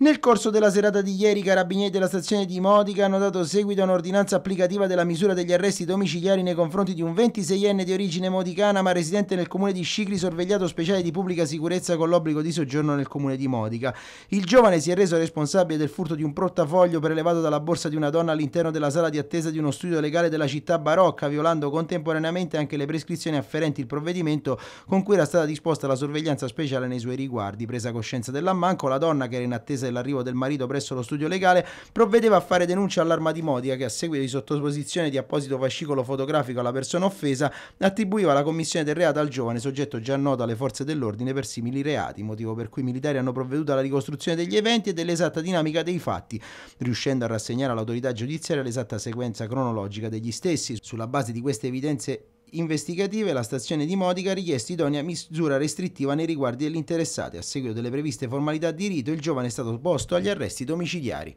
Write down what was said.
Nel corso della serata di ieri i carabinieri della stazione di Modica hanno dato seguito a un'ordinanza applicativa della misura degli arresti domiciliari nei confronti di un 26enne di origine modicana ma residente nel comune di Scicli sorvegliato speciale di pubblica sicurezza con l'obbligo di soggiorno nel comune di Modica. Il giovane si è reso responsabile del furto di un portafoglio prelevato dalla borsa di una donna all'interno della sala di attesa di uno studio legale della città barocca, violando contemporaneamente anche le prescrizioni afferenti il provvedimento con cui era stata disposta la sorveglianza speciale nei suoi riguardi. Presa coscienza dell'ammanco, la donna che era in attesa dell'arrivo del marito presso lo studio legale, provvedeva a fare denuncia all'arma di Modica che a seguito di sottoposizione di apposito fascicolo fotografico alla persona offesa attribuiva la commissione del reato al giovane soggetto già noto alle forze dell'ordine per simili reati, motivo per cui i militari hanno provveduto alla ricostruzione degli eventi e dell'esatta dinamica dei fatti, riuscendo a rassegnare all'autorità giudiziaria l'esatta sequenza cronologica degli stessi. Sulla base di queste evidenze investigative la stazione di Modica ha richiesto idonea misura restrittiva nei riguardi dell'interessato e a seguito delle previste formalità di rito il giovane è stato posto agli arresti domiciliari.